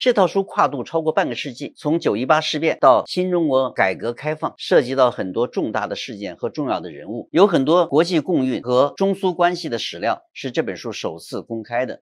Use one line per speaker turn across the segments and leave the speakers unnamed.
这套书跨度超过半个世纪，从九一八事变到新中国改革开放，涉及到很多重大的事件和重要的人物，有很多国际共运和中苏关系的史料是这本书首次公开的。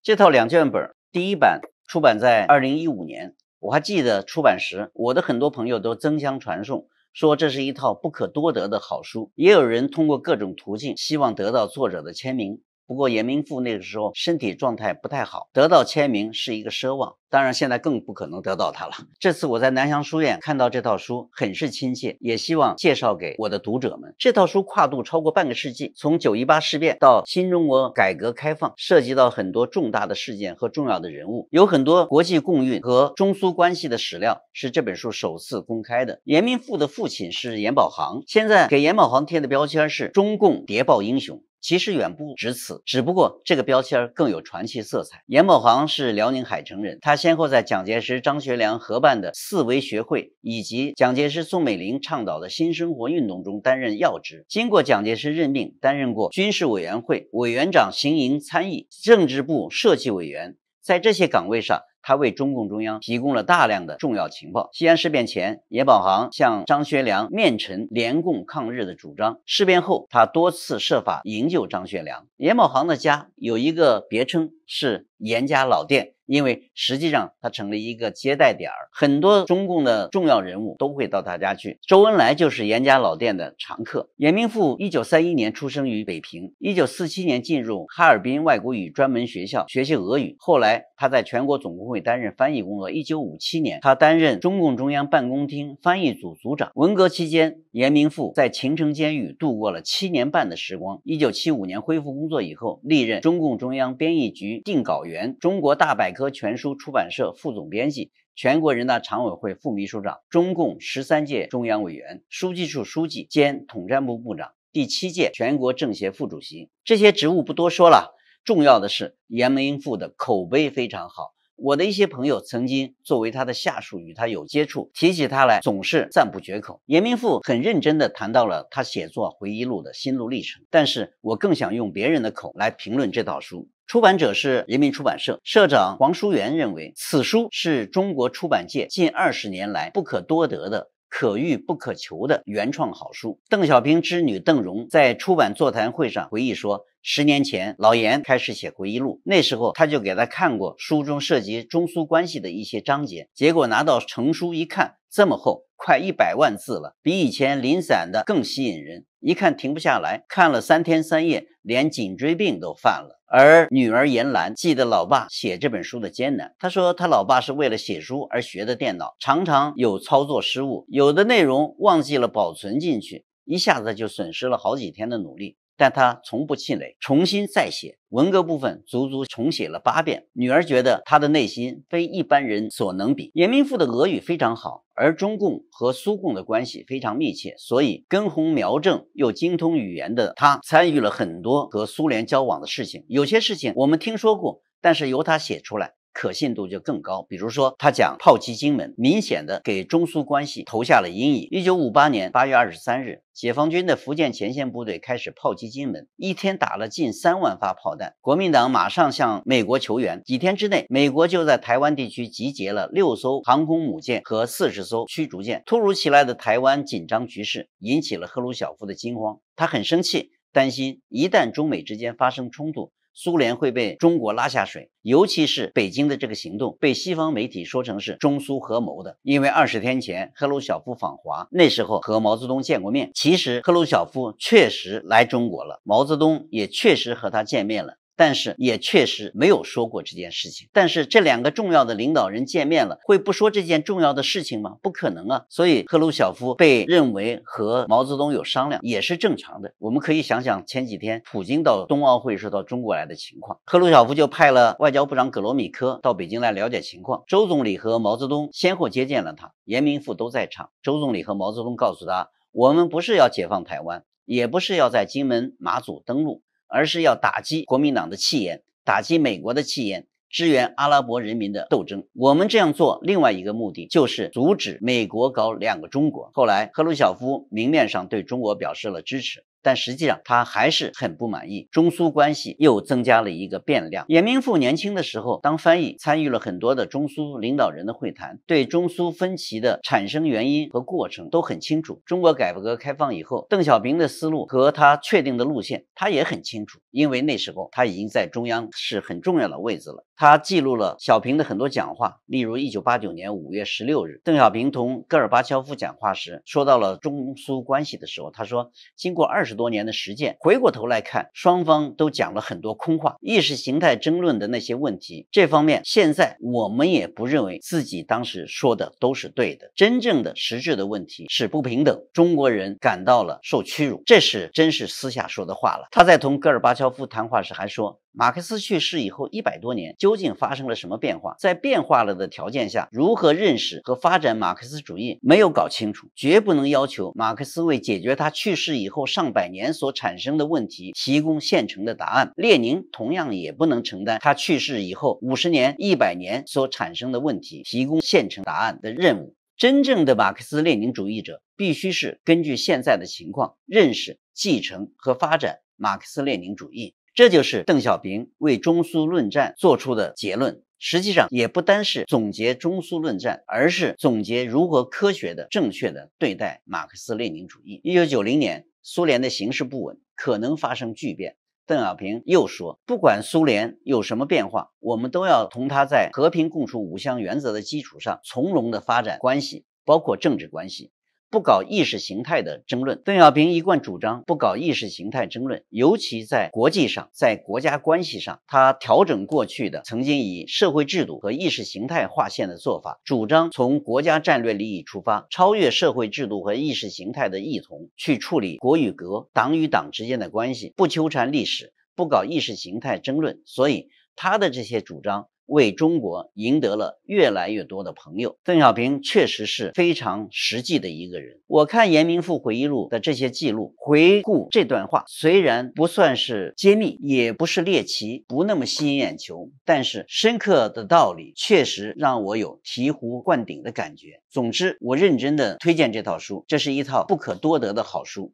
这套两卷本第一版出版在二零一五年，我还记得出版时，我的很多朋友都争相传颂，说这是一套不可多得的好书，也有人通过各种途径希望得到作者的签名。不过严明富那个时候身体状态不太好，得到签名是一个奢望。当然现在更不可能得到他了。这次我在南翔书院看到这套书，很是亲切，也希望介绍给我的读者们。这套书跨度超过半个世纪，从九一八事变到新中国改革开放，涉及到很多重大的事件和重要的人物，有很多国际共运和中苏关系的史料是这本书首次公开的。严明富的父亲是严宝航，现在给严宝航贴的标签是中共谍报英雄。其实远不止此，只不过这个标签更有传奇色彩。阎宝航是辽宁海城人，他先后在蒋介石、张学良合办的四维学会，以及蒋介石、宋美龄倡导的新生活运动中担任要职。经过蒋介石任命，担任过军事委员会委员长行营参议、政治部设计委员。在这些岗位上。他为中共中央提供了大量的重要情报。西安事变前，阎宝航向张学良面陈联共抗日的主张。事变后，他多次设法营救张学良。阎宝航的家有一个别称。是严家老店，因为实际上它成了一个接待点儿，很多中共的重要人物都会到他家去。周恩来就是严家老店的常客。严明富，一九三一年出生于北平，一九四七年进入哈尔滨外国语专门学校学习俄语，后来他在全国总工会担任翻译工作。一九五七年，他担任中共中央办公厅翻译组组长。文革期间。严明富在秦城监狱度过了七年半的时光。一九七五年恢复工作以后，历任中共中央编译局定稿员、中国大百科全书出版社副总编辑、全国人大常委会副秘书长、中共十三届中央委员、书记处书记兼统战部部长、第七届全国政协副主席。这些职务不多说了，重要的是严明富的口碑非常好。我的一些朋友曾经作为他的下属与他有接触，提起他来总是赞不绝口。严明富很认真的谈到了他写作《回忆录》的心路历程，但是我更想用别人的口来评论这套书。出版者是人民出版社，社长黄书元认为此书是中国出版界近二十年来不可多得的。可遇不可求的原创好书。邓小平之女邓蓉在出版座谈会上回忆说，十年前老严开始写回忆录，那时候他就给他看过书中涉及中苏关系的一些章节，结果拿到成书一看，这么厚，快一百万字了，比以前零散的更吸引人，一看停不下来，看了三天三夜，连颈椎病都犯了。而女儿严兰记得老爸写这本书的艰难。她说，她老爸是为了写书而学的电脑，常常有操作失误，有的内容忘记了保存进去，一下子就损失了好几天的努力。但他从不气馁，重新再写文革部分，足足重写了八遍。女儿觉得他的内心非一般人所能比。严明富的俄语非常好，而中共和苏共的关系非常密切，所以根红苗正又精通语言的他，参与了很多和苏联交往的事情。有些事情我们听说过，但是由他写出来。可信度就更高。比如说，他讲炮击金门，明显的给中苏关系投下了阴影。一九五八年八月二十三日，解放军的福建前线部队开始炮击金门，一天打了近三万发炮弹。国民党马上向美国求援，几天之内，美国就在台湾地区集结了六艘航空母舰和四十艘驱逐舰。突如其来的台湾紧张局势引起了赫鲁晓夫的惊慌，他很生气，担心一旦中美之间发生冲突。苏联会被中国拉下水，尤其是北京的这个行动被西方媒体说成是中苏合谋的。因为二十天前赫鲁晓夫访华，那时候和毛泽东见过面。其实赫鲁晓夫确实来中国了，毛泽东也确实和他见面了。但是也确实没有说过这件事情。但是这两个重要的领导人见面了，会不说这件重要的事情吗？不可能啊！所以赫鲁晓夫被认为和毛泽东有商量也是正常的。我们可以想想前几天普京到冬奥会是到中国来的情况，赫鲁晓夫就派了外交部长葛罗米科到北京来了解情况。周总理和毛泽东先后接见了他，严明富都在场。周总理和毛泽东告诉他，我们不是要解放台湾，也不是要在金门、马祖登陆。而是要打击国民党的气焰，打击美国的气焰，支援阿拉伯人民的斗争。我们这样做，另外一个目的就是阻止美国搞两个中国。后来，赫鲁晓夫明面上对中国表示了支持。但实际上他还是很不满意中苏关系又增加了一个变量。严明富年轻的时候当翻译，参与了很多的中苏领导人的会谈，对中苏分歧的产生原因和过程都很清楚。中国改革开放以后，邓小平的思路和他确定的路线他也很清楚，因为那时候他已经在中央是很重要的位置了。他记录了小平的很多讲话，例如一九八九年五月十六日，邓小平同戈尔巴乔夫讲话时说到了中苏关系的时候，他说经过二十。十多年的实践，回过头来看，双方都讲了很多空话，意识形态争论的那些问题，这方面现在我们也不认为自己当时说的都是对的。真正的实质的问题是不平等，中国人感到了受屈辱，这是真是私下说的话了。他在同戈尔巴乔夫谈话时还说。马克思去世以后一百多年，究竟发生了什么变化？在变化了的条件下，如何认识和发展马克思主义？没有搞清楚，绝不能要求马克思为解决他去世以后上百年所产生的问题提供现成的答案。列宁同样也不能承担他去世以后五十年、一百年所产生的问题提供现成答案的任务。真正的马克思列宁主义者，必须是根据现在的情况认识、继承和发展马克思列宁主义。这就是邓小平为中苏论战做出的结论，实际上也不单是总结中苏论战，而是总结如何科学的、正确的对待马克思列宁主义。一九九零年，苏联的形势不稳，可能发生巨变。邓小平又说，不管苏联有什么变化，我们都要同他在和平共处五项原则的基础上从容的发展关系，包括政治关系。不搞意识形态的争论。邓小平一贯主张不搞意识形态争论，尤其在国际上、在国家关系上，他调整过去的曾经以社会制度和意识形态划线的做法，主张从国家战略利益出发，超越社会制度和意识形态的异同去处理国与国、党与党之间的关系，不纠缠历史，不搞意识形态争论。所以他的这些主张。为中国赢得了越来越多的朋友。邓小平确实是非常实际的一个人。我看严明富回忆录的这些记录，回顾这段话，虽然不算是揭秘，也不是猎奇，不那么吸引眼球，但是深刻的道理确实让我有醍醐灌顶的感觉。总之，我认真的推荐这套书，这是一套不可多得的好书。